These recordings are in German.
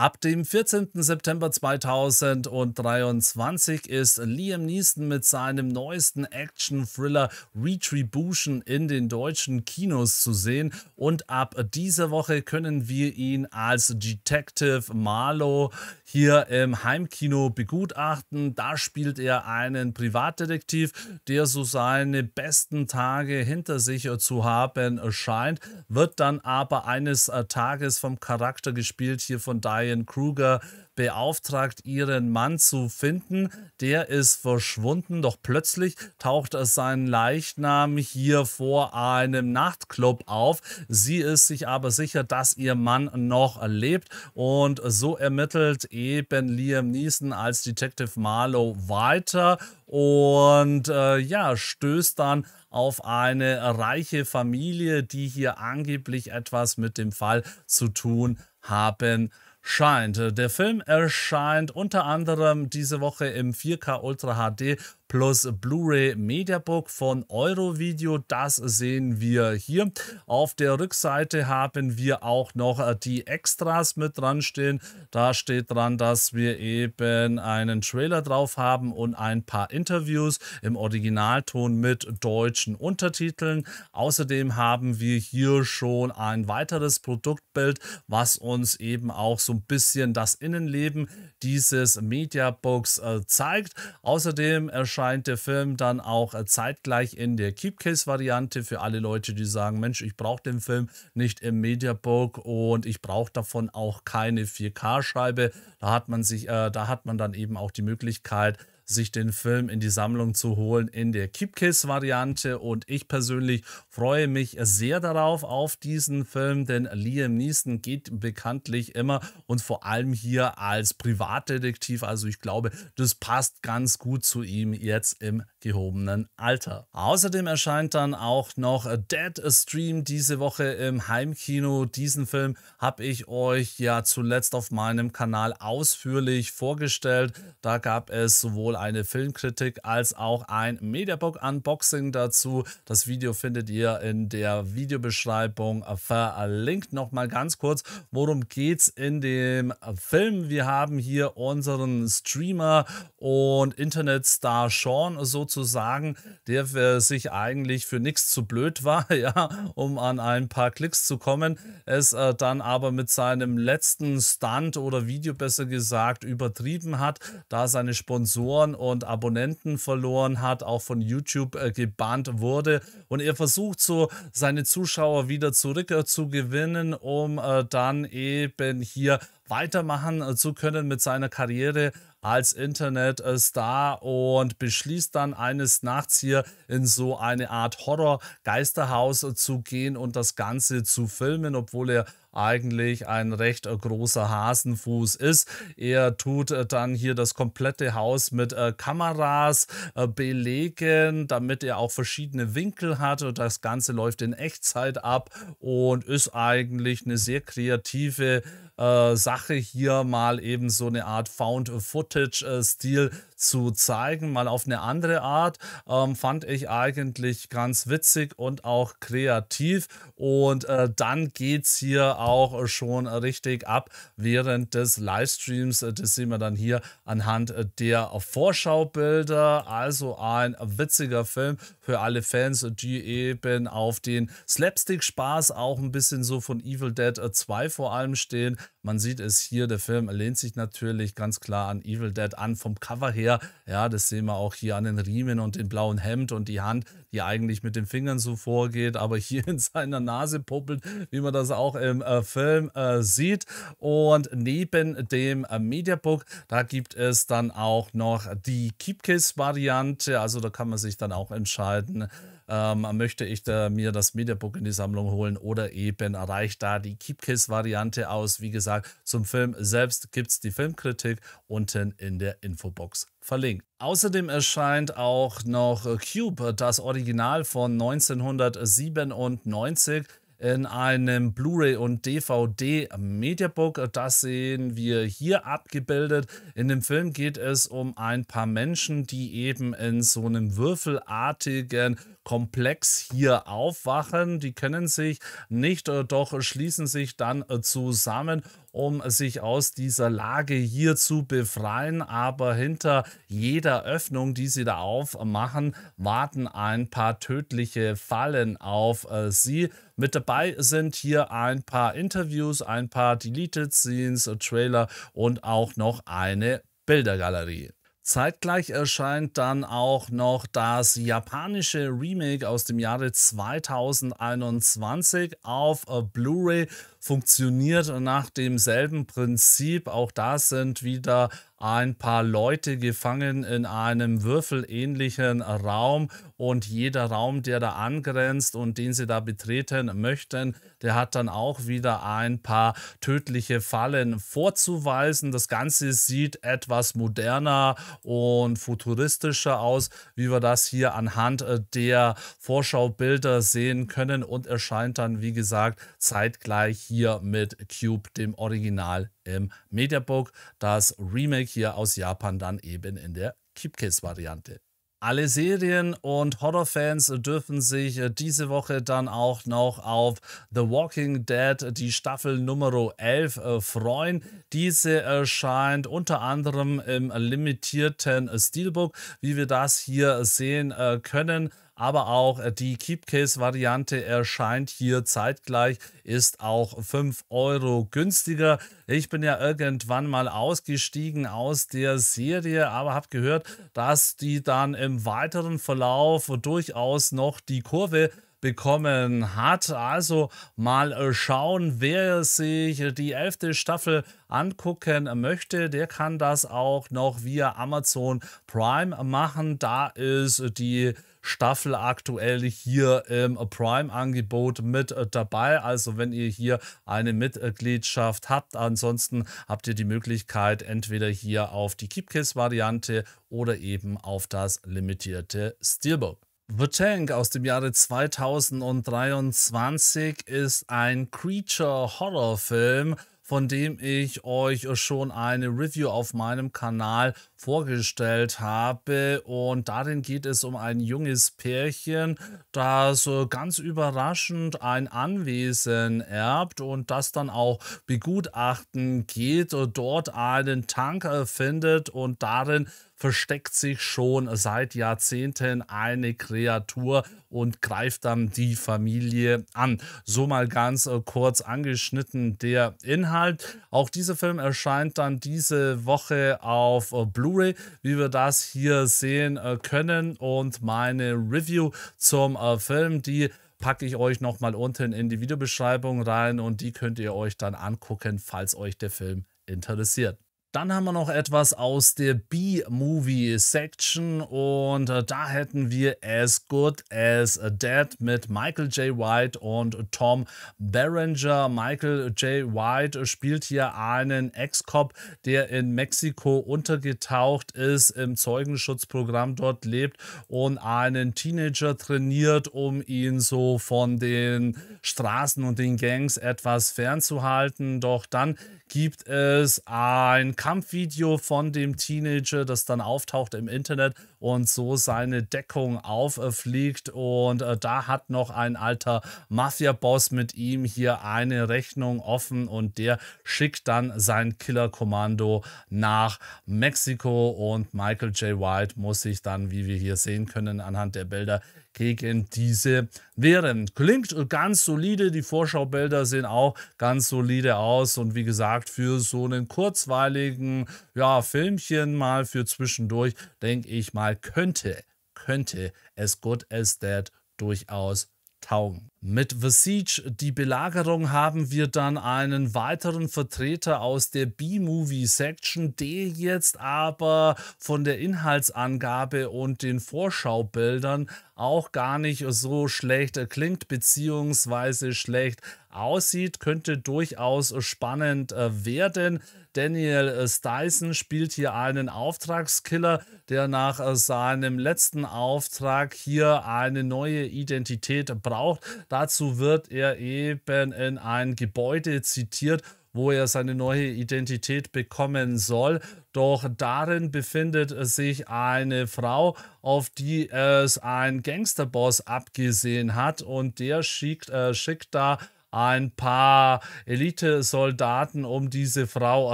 Ab dem 14. September 2023 ist Liam Neeson mit seinem neuesten Action-Thriller Retribution in den deutschen Kinos zu sehen und ab dieser Woche können wir ihn als Detective Marlowe hier im Heimkino begutachten. Da spielt er einen Privatdetektiv, der so seine besten Tage hinter sich zu haben scheint, wird dann aber eines äh, Tages vom Charakter gespielt hier von Diane Ryan Kruger beauftragt, ihren Mann zu finden. Der ist verschwunden, doch plötzlich taucht sein Leichnam hier vor einem Nachtclub auf. Sie ist sich aber sicher, dass ihr Mann noch lebt und so ermittelt eben Liam Neeson als Detective Marlowe weiter und äh, ja, stößt dann auf eine reiche Familie, die hier angeblich etwas mit dem Fall zu tun haben scheint. Der Film erscheint unter anderem diese Woche im 4K Ultra HD plus Blu-ray Mediabook von Eurovideo. Das sehen wir hier. Auf der Rückseite haben wir auch noch äh, die Extras mit dran stehen. Da steht dran, dass wir eben einen Trailer drauf haben und ein paar Interviews im Originalton mit deutschen Untertiteln. Außerdem haben wir hier schon ein weiteres Produktbild, was uns eben auch so ein bisschen das Innenleben dieses Mediabooks äh, zeigt. Außerdem erscheint erscheint der Film dann auch äh, zeitgleich in der Keepcase-Variante für alle Leute, die sagen, Mensch, ich brauche den Film nicht im Mediabook und ich brauche davon auch keine 4K-Scheibe. Da hat man sich, äh, da hat man dann eben auch die Möglichkeit, sich den Film in die Sammlung zu holen in der Keepkiss-Variante. Und ich persönlich freue mich sehr darauf, auf diesen Film, denn Liam Neeson geht bekanntlich immer und vor allem hier als Privatdetektiv. Also ich glaube, das passt ganz gut zu ihm jetzt im gehobenen Alter. Außerdem erscheint dann auch noch Dead Stream diese Woche im Heimkino. Diesen Film habe ich euch ja zuletzt auf meinem Kanal ausführlich vorgestellt. Da gab es sowohl eine Filmkritik als auch ein Mediabook-Unboxing dazu. Das Video findet ihr in der Videobeschreibung verlinkt. Nochmal ganz kurz, worum geht es in dem Film? Wir haben hier unseren Streamer und Internetstar Sean sozusagen, der für sich eigentlich für nichts zu blöd war, ja, um an ein paar Klicks zu kommen, es äh, dann aber mit seinem letzten Stunt oder Video besser gesagt übertrieben hat, da seine Sponsoren verloren und Abonnenten verloren hat, auch von YouTube äh, gebannt wurde. Und er versucht so, seine Zuschauer wieder zurückzugewinnen, äh, um dann eben hier weitermachen äh, zu können mit seiner Karriere als Internetstar und beschließt dann eines Nachts hier in so eine Art Horror-Geisterhaus äh, zu gehen und das Ganze zu filmen, obwohl er eigentlich ein recht äh, großer Hasenfuß ist. Er tut dann hier das komplette Haus mit Kameras belegen, damit er auch verschiedene Winkel hat und das Ganze läuft in Echtzeit ab und ist eigentlich eine sehr kreative äh, Sache Sache hier mal eben so eine Art Found-Footage-Stil zu zeigen, mal auf eine andere Art, ähm, fand ich eigentlich ganz witzig und auch kreativ. Und äh, dann geht es hier auch schon richtig ab während des Livestreams. Äh, das sehen wir dann hier anhand der Vorschaubilder. Also ein witziger Film für alle Fans, die eben auf den Slapstick-Spaß auch ein bisschen so von Evil Dead 2 äh, vor allem stehen. Man sieht es hier, der Film lehnt sich natürlich ganz klar an Evil Dead an vom Cover her. Ja, das sehen wir auch hier an den Riemen und dem blauen Hemd und die Hand, die eigentlich mit den Fingern so vorgeht, aber hier in seiner Nase puppelt, wie man das auch im äh, Film äh, sieht. Und neben dem äh, Mediabook, da gibt es dann auch noch die Keepkiss-Variante. Also da kann man sich dann auch entscheiden, ähm, möchte ich da mir das Mediabook in die Sammlung holen oder eben erreicht da die Keepkiss-Variante aus. Wie gesagt, zum Film selbst gibt es die Filmkritik unten in der Infobox verlinkt. Außerdem erscheint auch noch Cube, das Original von 1997 in einem Blu-ray und DVD Mediabook. Das sehen wir hier abgebildet. In dem Film geht es um ein paar Menschen, die eben in so einem würfelartigen Komplex hier aufwachen. Die kennen sich nicht, äh, doch schließen sich dann äh, zusammen um sich aus dieser Lage hier zu befreien. Aber hinter jeder Öffnung, die sie da aufmachen, warten ein paar tödliche Fallen auf äh, sie. Mit dabei sind hier ein paar Interviews, ein paar Deleted Scenes, äh, Trailer und auch noch eine Bildergalerie. Zeitgleich erscheint dann auch noch das japanische Remake aus dem Jahre 2021 auf äh, Blu-ray funktioniert nach demselben Prinzip. Auch da sind wieder ein paar Leute gefangen in einem würfelähnlichen Raum und jeder Raum, der da angrenzt und den sie da betreten möchten, der hat dann auch wieder ein paar tödliche Fallen vorzuweisen. Das Ganze sieht etwas moderner und futuristischer aus, wie wir das hier anhand äh, der Vorschaubilder sehen können und erscheint dann, wie gesagt, zeitgleich hier mit Cube, dem Original im Mediabook. Das Remake hier aus Japan dann eben in der Keepcase-Variante. Alle Serien- und Horrorfans dürfen sich diese Woche dann auch noch auf The Walking Dead, die Staffel Nummer 11, äh, freuen. Diese erscheint unter anderem im limitierten Steelbook, wie wir das hier sehen äh, können aber auch äh, die Keepcase-Variante erscheint hier zeitgleich, ist auch 5 Euro günstiger. Ich bin ja irgendwann mal ausgestiegen aus der Serie, aber habe gehört, dass die dann im weiteren Verlauf durchaus noch die Kurve bekommen hat. Also mal äh, schauen, wer sich die elfte Staffel angucken möchte, der kann das auch noch via Amazon Prime machen. Da ist die Staffel aktuell hier im Prime-Angebot mit äh, dabei. Also wenn ihr hier eine Mitgliedschaft habt, ansonsten habt ihr die Möglichkeit, entweder hier auf die keepkiss variante oder eben auf das limitierte Steelbook. The Tank aus dem Jahre 2023 ist ein Creature-Horrorfilm, von dem ich euch schon eine Review auf meinem Kanal vorgestellt habe. Und darin geht es um ein junges Pärchen, das äh, ganz überraschend ein Anwesen erbt und das dann auch begutachten geht, äh, dort einen Tank findet und darin versteckt sich schon seit Jahrzehnten eine Kreatur und greift dann die Familie an. So mal ganz äh, kurz angeschnitten der Inhalt. Auch dieser Film erscheint dann diese Woche auf äh, Blu-ray, wie wir das hier sehen äh, können. Und meine Review zum Film, die packe ich euch nochmal unten in die Videobeschreibung rein und die könnt ihr euch dann angucken, falls euch der Film interessiert. Dann haben wir noch etwas aus der B-Movie-Section und äh, da hätten wir As Good as Dead mit Michael J. White und Tom Berenger. Michael J. White spielt hier einen Ex-Cop, der in Mexiko untergetaucht ist, im Zeugenschutzprogramm dort lebt und einen Teenager trainiert, um ihn so von den Straßen und den Gangs etwas fernzuhalten. Doch dann gibt es ein Kampfvideo von dem Teenager, das dann auftaucht im Internet und so seine Deckung auffliegt. Und äh, da hat noch ein alter Mafia-Boss mit ihm hier eine Rechnung offen und der schickt dann sein Killer-Kommando nach Mexiko. Und Michael J. White muss sich dann, wie wir hier sehen können, anhand der Bilder gegen diese Wären. Klingt ganz solide, die Vorschaubilder sehen auch ganz solide aus und wie gesagt, für so einen kurzweiligen ja, Filmchen mal für zwischendurch, denke ich mal, könnte, könnte as good as that durchaus taugen. Mit The Siege, die Belagerung, haben wir dann einen weiteren Vertreter aus der B-Movie-Section, der jetzt aber von der Inhaltsangabe und den Vorschaubildern auch gar nicht so schlecht klingt beziehungsweise schlecht aussieht, könnte durchaus spannend äh, werden. Daniel äh, Styson spielt hier einen Auftragskiller, der nach äh, seinem letzten Auftrag hier eine neue Identität braucht, Dazu wird er eben in ein Gebäude zitiert, wo er seine neue Identität bekommen soll. Doch darin befindet sich eine Frau, auf die es ein Gangsterboss abgesehen hat und der schickt, äh, schickt da ein paar Elite-Soldaten, um diese Frau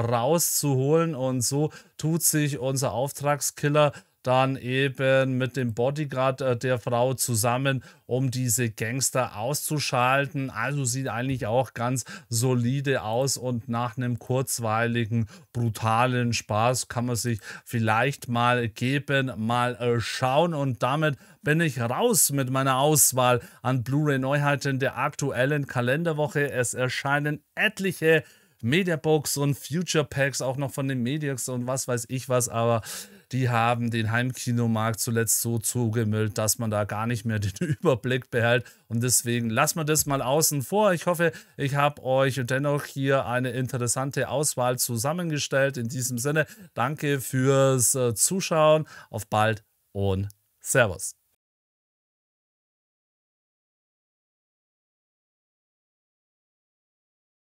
rauszuholen. Und so tut sich unser Auftragskiller dann eben mit dem Bodyguard äh, der Frau zusammen, um diese Gangster auszuschalten. Also sieht eigentlich auch ganz solide aus und nach einem kurzweiligen, brutalen Spaß kann man sich vielleicht mal geben, mal äh, schauen und damit bin ich raus mit meiner Auswahl an Blu-ray-Neuheiten der aktuellen Kalenderwoche. Es erscheinen etliche Mediabooks und Future Packs auch noch von den Mediax und was weiß ich was, aber die haben den Heimkinomarkt zuletzt so zugemüllt, dass man da gar nicht mehr den Überblick behält. Und deswegen lassen wir das mal außen vor. Ich hoffe, ich habe euch dennoch hier eine interessante Auswahl zusammengestellt. In diesem Sinne, danke fürs äh, Zuschauen. Auf bald und Servus.